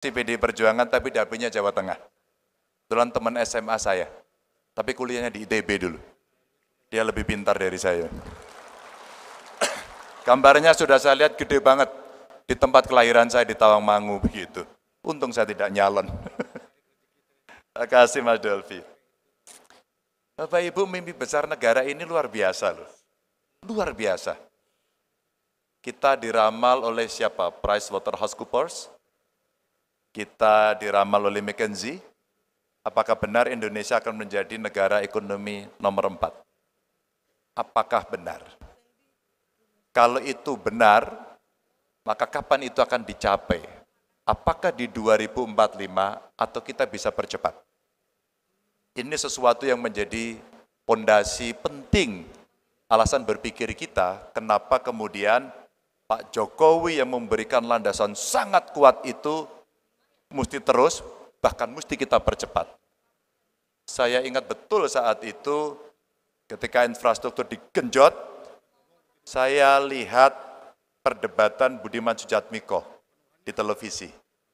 si PD Perjuangan tapi dapilnya Jawa Tengah. Kebetulan teman SMA saya, tapi kuliahnya di ITB dulu. Dia lebih pintar dari saya. Gambarnya sudah saya lihat gede banget di tempat kelahiran saya di Tawangmangu begitu. Untung saya tidak nyalon. Terima kasih Mas Delvi. Bapak Ibu mimpi besar negara ini luar biasa loh. Luar biasa. Kita diramal oleh siapa? Price Waterhouse Coopers, kita diramal oleh McKinsey, apakah benar Indonesia akan menjadi negara ekonomi nomor empat? Apakah benar? Kalau itu benar, maka kapan itu akan dicapai? Apakah di 2045 atau kita bisa percepat? Ini sesuatu yang menjadi pondasi penting alasan berpikir kita kenapa kemudian Pak Jokowi yang memberikan landasan sangat kuat itu mesti terus, bahkan mesti kita percepat. Saya ingat betul saat itu ketika infrastruktur digenjot, saya lihat perdebatan Budiman Sujatmiko di televisi.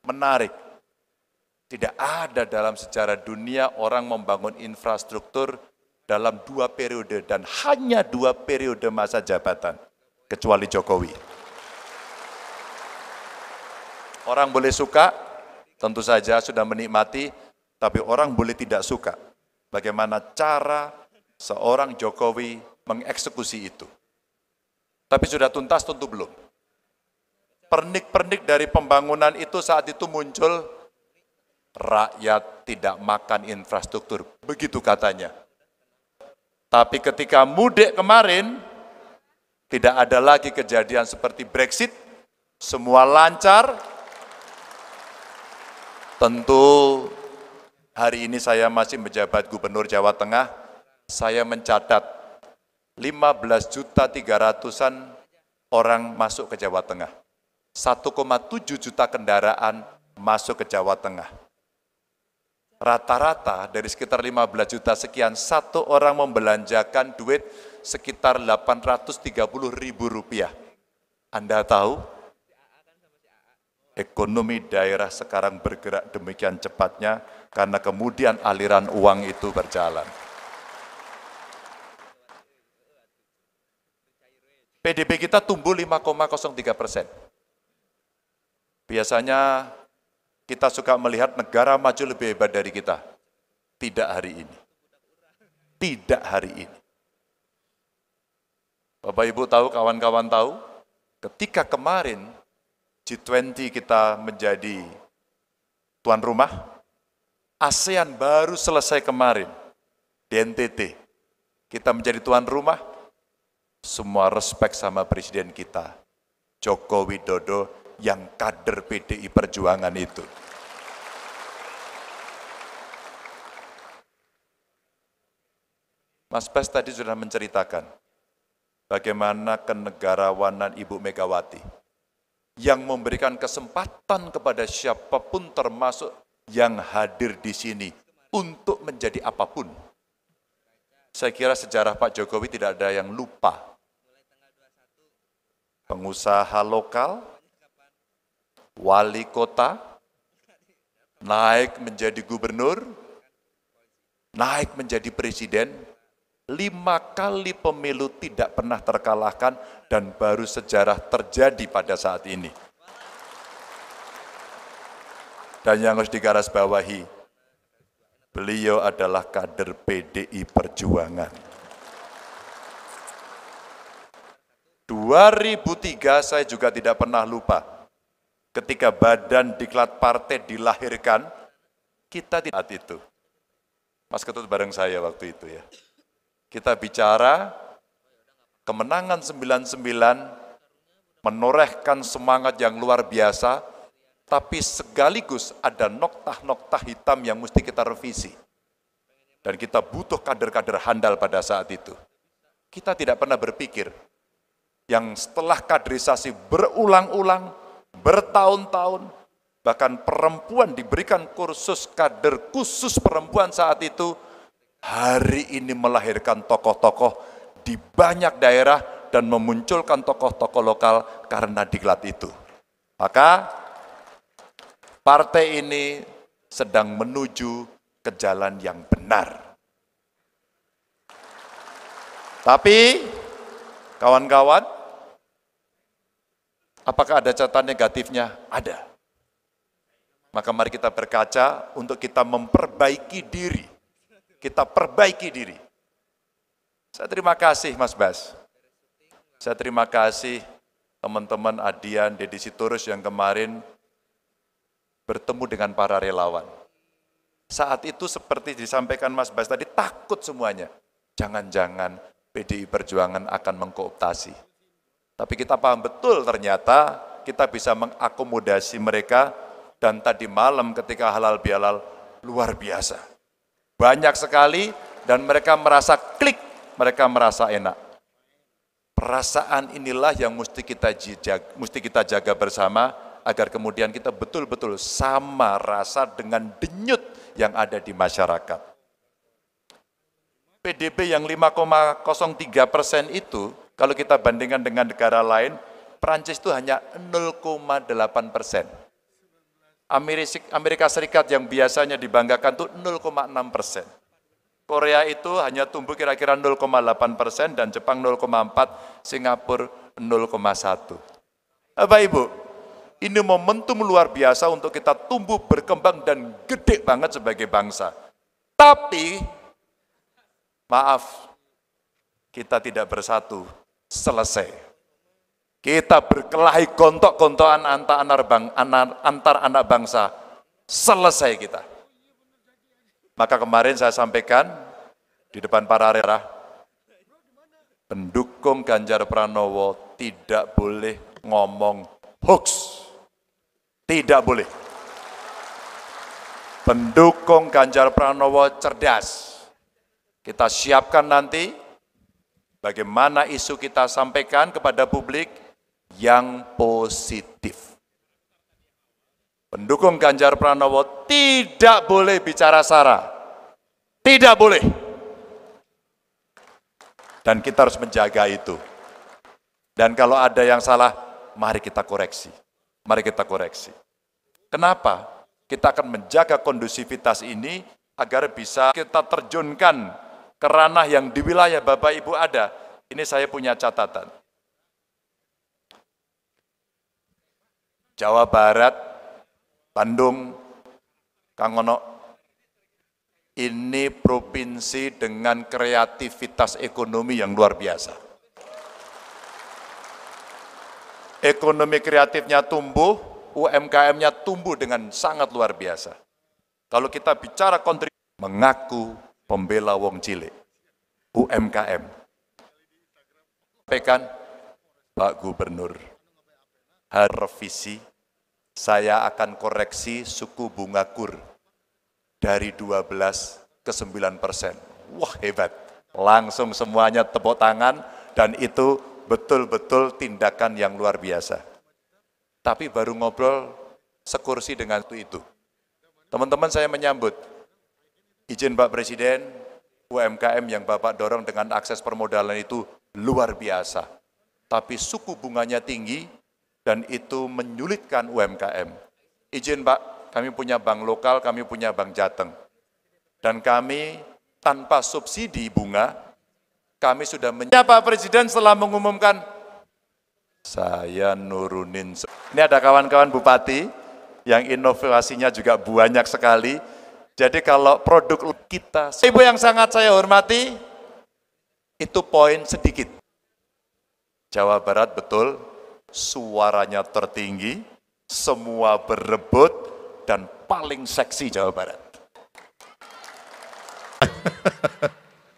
Menarik. Tidak ada dalam sejarah dunia orang membangun infrastruktur dalam dua periode dan hanya dua periode masa jabatan, kecuali Jokowi. Orang boleh suka, Tentu saja sudah menikmati, tapi orang boleh tidak suka. Bagaimana cara seorang Jokowi mengeksekusi itu. Tapi sudah tuntas tentu belum. Pernik-pernik dari pembangunan itu saat itu muncul rakyat tidak makan infrastruktur. Begitu katanya. Tapi ketika mudik kemarin, tidak ada lagi kejadian seperti Brexit, semua lancar, Tentu hari ini saya masih menjabat Gubernur Jawa Tengah, saya mencatat 15 juta 300-an orang masuk ke Jawa Tengah. 1,7 juta kendaraan masuk ke Jawa Tengah. Rata-rata dari sekitar 15 juta sekian, satu orang membelanjakan duit sekitar 830 ribu rupiah. Anda tahu ekonomi daerah sekarang bergerak demikian cepatnya karena kemudian aliran uang itu berjalan. PDB kita tumbuh 5,03 persen. Biasanya kita suka melihat negara maju lebih hebat dari kita. Tidak hari ini. Tidak hari ini. Bapak Ibu tahu, kawan-kawan tahu, ketika kemarin G20 kita menjadi tuan rumah, ASEAN baru selesai kemarin di NTT. Kita menjadi tuan rumah, semua respek sama presiden kita, Joko Widodo yang kader PDI Perjuangan itu. Mas Bas tadi sudah menceritakan bagaimana kenegarawanan Ibu Megawati yang memberikan kesempatan kepada siapapun termasuk yang hadir di sini untuk menjadi apapun. Saya kira sejarah Pak Jokowi tidak ada yang lupa. Pengusaha lokal, wali kota, naik menjadi gubernur, naik menjadi presiden, lima kali pemilu tidak pernah terkalahkan dan baru sejarah terjadi pada saat ini. Dan yang harus digarisbawahi, beliau adalah kader PDI Perjuangan. 2003 saya juga tidak pernah lupa ketika badan diklat partai dilahirkan, kita tidak itu. Mas Ketut bareng saya waktu itu ya. Kita bicara kemenangan 99 menorehkan semangat yang luar biasa, tapi sekaligus ada noktah-noktah hitam yang mesti kita revisi. Dan kita butuh kader-kader handal pada saat itu. Kita tidak pernah berpikir yang setelah kaderisasi berulang-ulang, bertahun-tahun, bahkan perempuan diberikan kursus kader khusus perempuan saat itu, hari ini melahirkan tokoh-tokoh di banyak daerah dan memunculkan tokoh-tokoh lokal karena diklat itu. Maka partai ini sedang menuju ke jalan yang benar. Tapi kawan-kawan, apakah ada catatan negatifnya? Ada. Maka mari kita berkaca untuk kita memperbaiki diri kita perbaiki diri. Saya terima kasih Mas Bas. Saya terima kasih teman-teman Adian, Deddy Sitorus yang kemarin bertemu dengan para relawan. Saat itu seperti disampaikan Mas Bas tadi, takut semuanya. Jangan-jangan PDI Perjuangan akan mengkooptasi. Tapi kita paham betul ternyata kita bisa mengakomodasi mereka dan tadi malam ketika halal bihalal luar biasa. Banyak sekali dan mereka merasa klik, mereka merasa enak. Perasaan inilah yang mesti kita jaga, mesti kita jaga bersama agar kemudian kita betul-betul sama rasa dengan denyut yang ada di masyarakat. PDB yang 5,03 persen itu, kalau kita bandingkan dengan negara lain, Perancis itu hanya 0,8 persen. Amerika Serikat yang biasanya dibanggakan itu 0,6 persen. Korea itu hanya tumbuh kira-kira 0,8 persen dan Jepang 0,4, Singapura 0,1. Apa Ibu, ini momentum luar biasa untuk kita tumbuh, berkembang, dan gede banget sebagai bangsa. Tapi, maaf, kita tidak bersatu, selesai. Kita berkelahi gontok-gontokan antar anak, bang, antar anak bangsa. Selesai kita. Maka kemarin saya sampaikan di depan para daerah, pendukung Ganjar Pranowo tidak boleh ngomong hoax. Tidak boleh. Pendukung Ganjar Pranowo cerdas. Kita siapkan nanti bagaimana isu kita sampaikan kepada publik, yang positif. Pendukung Ganjar Pranowo tidak boleh bicara sara. Tidak boleh. Dan kita harus menjaga itu. Dan kalau ada yang salah, mari kita koreksi. Mari kita koreksi. Kenapa? Kita akan menjaga kondusivitas ini agar bisa kita terjunkan ke ranah yang di wilayah Bapak Ibu ada. Ini saya punya catatan. Jawa Barat, Bandung, Kang Ono, ini provinsi dengan kreativitas ekonomi yang luar biasa. Ekonomi kreatifnya tumbuh, UMKM-nya tumbuh dengan sangat luar biasa. Kalau kita bicara kontribusi, mengaku pembela wong cilik, UMKM. Sampaikan Pak Gubernur revisi, saya akan koreksi suku bunga kur dari 12 ke 9 persen. Wah hebat, langsung semuanya tepuk tangan dan itu betul-betul tindakan yang luar biasa. Tapi baru ngobrol sekursi dengan itu. Teman-teman saya menyambut, izin Pak Presiden, UMKM yang Bapak dorong dengan akses permodalan itu luar biasa. Tapi suku bunganya tinggi, dan itu menyulitkan UMKM. Izin Pak, kami punya bank lokal, kami punya bank jateng. Dan kami tanpa subsidi bunga, kami sudah menyapa Presiden setelah mengumumkan, saya nurunin. Ini ada kawan-kawan bupati yang inovasinya juga banyak sekali. Jadi kalau produk kita, Ibu yang sangat saya hormati, itu poin sedikit. Jawa Barat betul suaranya tertinggi, semua berebut, dan paling seksi Jawa Barat.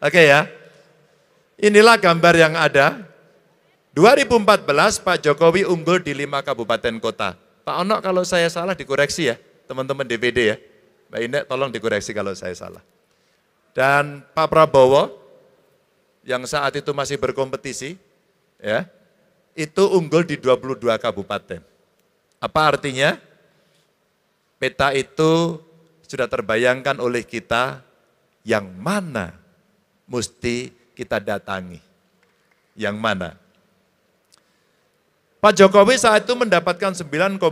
Oke okay ya, inilah gambar yang ada. 2014 Pak Jokowi unggul di lima kabupaten kota. Pak Ono kalau saya salah dikoreksi ya, teman-teman DPD ya. Mbak Indek tolong dikoreksi kalau saya salah. Dan Pak Prabowo yang saat itu masih berkompetisi, ya, itu unggul di 22 kabupaten. Apa artinya? Peta itu sudah terbayangkan oleh kita yang mana mesti kita datangi. Yang mana? Pak Jokowi saat itu mendapatkan 9,45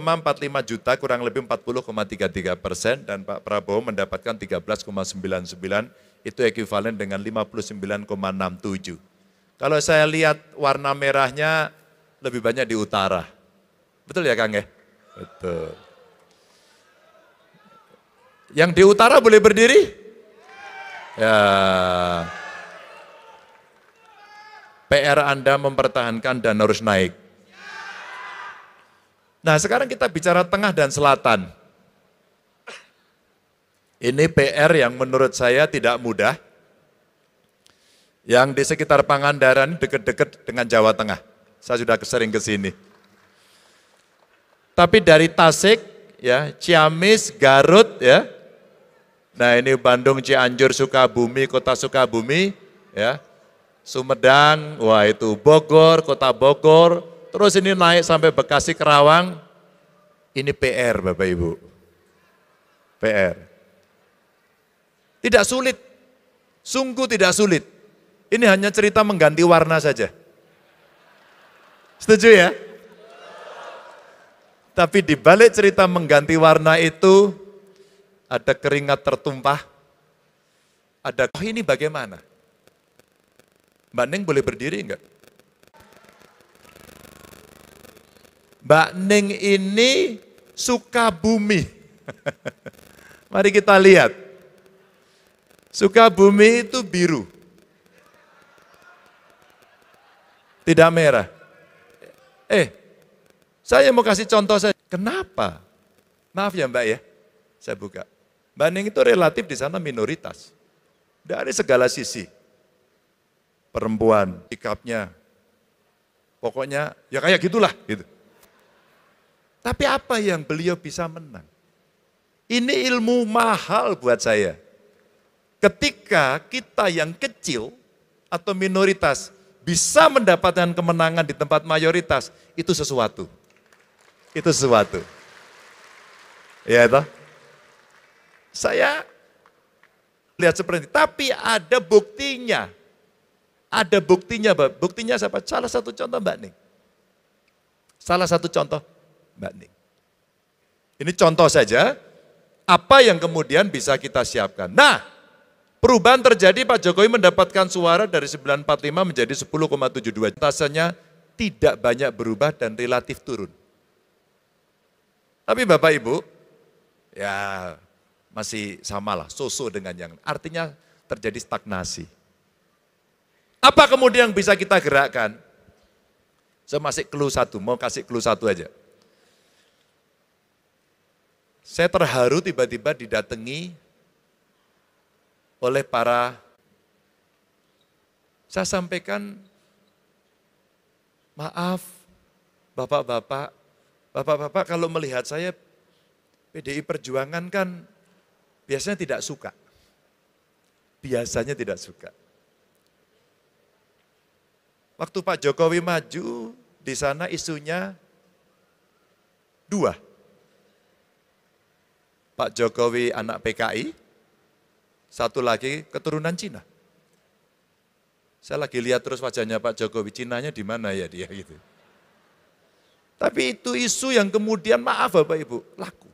juta, kurang lebih 40,33 persen, dan Pak Prabowo mendapatkan 13,99, itu ekuivalen dengan 59,67. Kalau saya lihat warna merahnya lebih banyak di utara. Betul ya Kang ya? Betul. Yang di utara boleh berdiri? Ya. PR Anda mempertahankan dan harus naik. Nah sekarang kita bicara tengah dan selatan. Ini PR yang menurut saya tidak mudah. Yang di sekitar Pangandaran dekat-dekat dengan Jawa Tengah. Saya sudah sering ke sini. Tapi dari Tasik, ya, Ciamis, Garut, ya. Nah ini Bandung, Cianjur, Sukabumi, kota Sukabumi, ya. Sumedang, wah itu Bogor, kota Bogor. Terus ini naik sampai Bekasi, Kerawang. Ini PR Bapak Ibu. PR. Tidak sulit. Sungguh tidak sulit. Ini hanya cerita mengganti warna saja. Setuju ya? Tapi di balik cerita mengganti warna itu ada keringat tertumpah. Ada oh ini bagaimana? Mbak Neng boleh berdiri enggak? Mbak Neng ini suka bumi. Mari kita lihat. Sukabumi itu biru. Tidak merah. Eh, saya mau kasih contoh saya. Kenapa? Maaf ya Mbak ya, saya buka. Mbak itu relatif di sana minoritas. Dari segala sisi. Perempuan, sikapnya, pokoknya ya kayak gitulah gitu. Tapi apa yang beliau bisa menang? Ini ilmu mahal buat saya. Ketika kita yang kecil atau minoritas bisa mendapatkan kemenangan di tempat mayoritas, itu sesuatu. Itu sesuatu. Ya itu. Saya lihat seperti ini. Tapi ada buktinya. Ada buktinya, Mbak. Buktinya siapa? Salah satu contoh Mbak Ning. Salah satu contoh Mbak Ning. Ini contoh saja, apa yang kemudian bisa kita siapkan. Nah, Perubahan terjadi Pak Jokowi mendapatkan suara dari 945 menjadi 10,72. Tasanya tidak banyak berubah dan relatif turun. Tapi Bapak Ibu, ya masih samalah, sosok dengan yang artinya terjadi stagnasi. Apa kemudian yang bisa kita gerakkan? Saya masih clue satu, mau kasih clue satu aja. Saya terharu tiba-tiba didatangi oleh para saya sampaikan maaf Bapak-bapak, Bapak-bapak kalau melihat saya PDI Perjuangan kan biasanya tidak suka. Biasanya tidak suka. Waktu Pak Jokowi maju, di sana isunya dua. Pak Jokowi anak PKI, satu lagi keturunan Cina. Saya lagi lihat terus wajahnya Pak Jokowi, Cinanya di mana ya dia gitu. Tapi itu isu yang kemudian maaf Bapak Ibu, laku.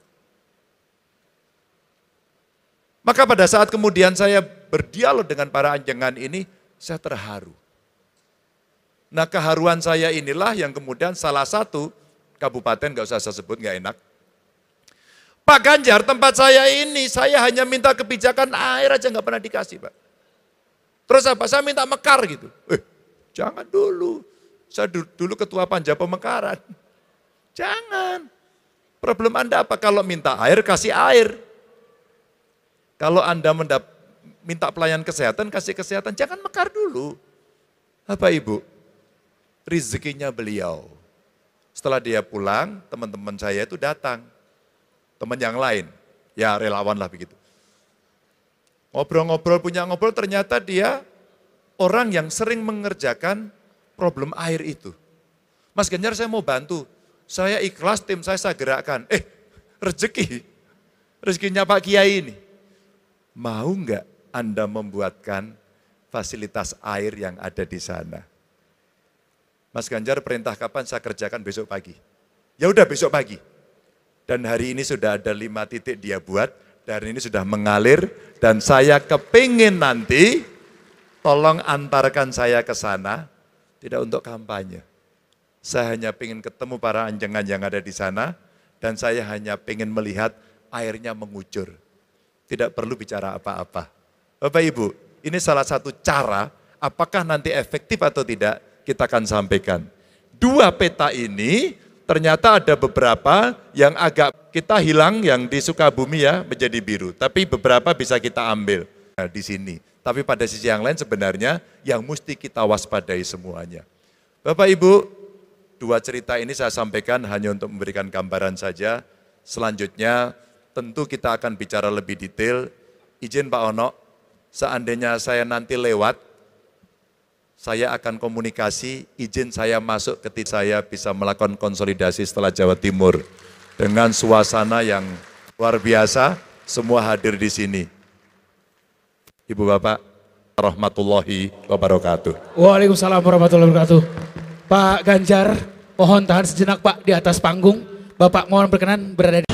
Maka pada saat kemudian saya berdialog dengan para anjengan ini, saya terharu. Nah keharuan saya inilah yang kemudian salah satu kabupaten, gak usah saya sebut, gak enak, Pak Ganjar, tempat saya ini, saya hanya minta kebijakan air aja nggak pernah dikasih, Pak. Terus apa? Saya minta mekar gitu. Eh, jangan dulu. Saya dulu, dulu ketua panja pemekaran. Jangan. Problem Anda apa? Kalau minta air, kasih air. Kalau Anda mendap minta pelayanan kesehatan, kasih kesehatan. Jangan mekar dulu. Apa Ibu? Rizkinya beliau. Setelah dia pulang, teman-teman saya itu datang teman yang lain. Ya relawan lah begitu. Ngobrol-ngobrol punya ngobrol ternyata dia orang yang sering mengerjakan problem air itu. Mas Ganjar saya mau bantu, saya ikhlas tim saya saya gerakkan. Eh rezeki, rezekinya Pak Kiai ini. Mau enggak Anda membuatkan fasilitas air yang ada di sana? Mas Ganjar perintah kapan saya kerjakan besok pagi. Ya udah besok pagi. Dan hari ini sudah ada lima titik dia buat, dan ini sudah mengalir, dan saya kepingin nanti, tolong antarkan saya ke sana, tidak untuk kampanye. Saya hanya ingin ketemu para anjengan yang ada di sana, dan saya hanya ingin melihat airnya mengucur. Tidak perlu bicara apa-apa. Bapak Ibu, ini salah satu cara, apakah nanti efektif atau tidak, kita akan sampaikan. Dua peta ini ternyata ada beberapa yang agak kita hilang yang di Sukabumi ya menjadi biru, tapi beberapa bisa kita ambil nah, di sini. Tapi pada sisi yang lain sebenarnya yang mesti kita waspadai semuanya. Bapak Ibu, dua cerita ini saya sampaikan hanya untuk memberikan gambaran saja. Selanjutnya tentu kita akan bicara lebih detail. Izin Pak Ono, seandainya saya nanti lewat saya akan komunikasi, izin saya masuk ketika saya bisa melakukan konsolidasi setelah Jawa Timur dengan suasana yang luar biasa, semua hadir di sini. Ibu Bapak, rahmatullahi wabarakatuh. Waalaikumsalam warahmatullahi wabarakatuh. Pak Ganjar, mohon tahan sejenak Pak di atas panggung. Bapak mohon berkenan berada di